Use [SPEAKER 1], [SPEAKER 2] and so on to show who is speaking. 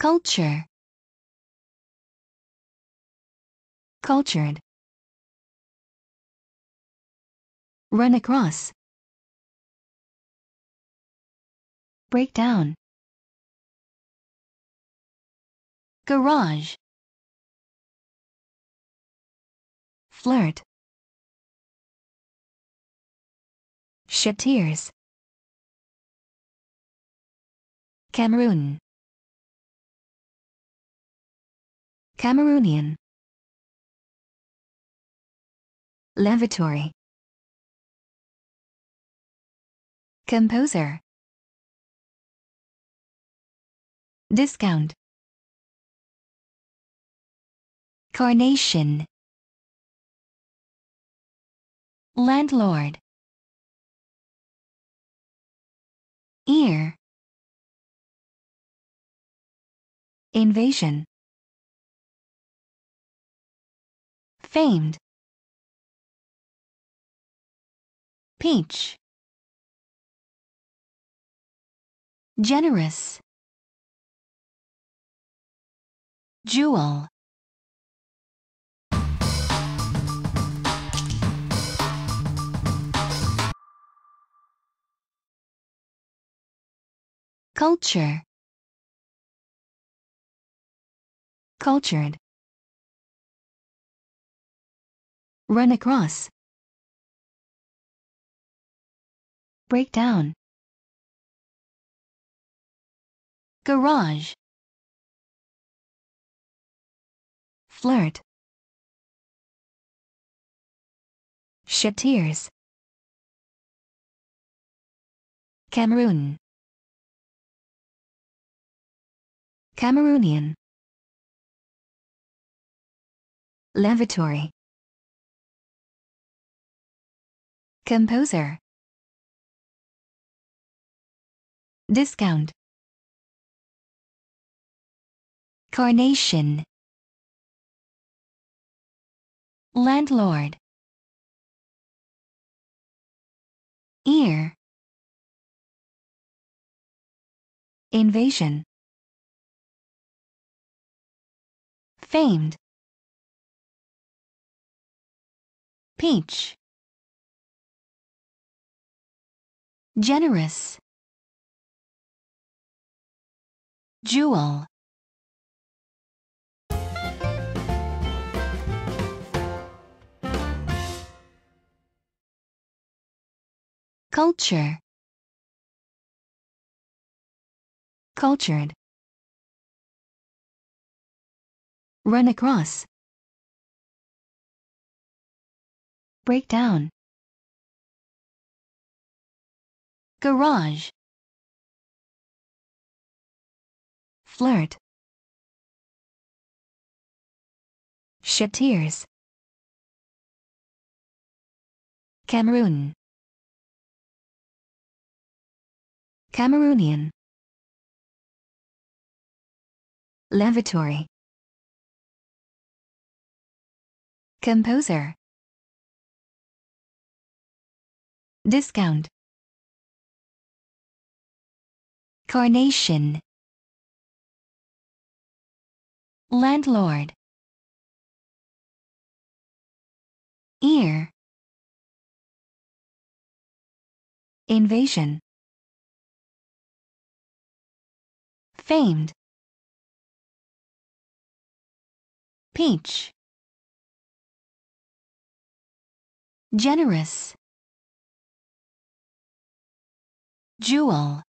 [SPEAKER 1] culture cultured run across break down garage flirt shed tears cameroon Cameroonian. Lavatory. Composer. Discount. Carnation. Landlord. Ear. Invasion. famed peach generous jewel culture cultured Run across. Break down. Garage. Flirt. Shed tears. Cameroon. Cameroonian. Lavatory. Composer Discount Carnation Landlord Ear Invasion Famed Peach generous jewel culture cultured run across break down garage flirt shed tears Cameroon Cameroonian Lavatory Composer Discount Carnation Landlord Ear Invasion Famed Peach Generous Jewel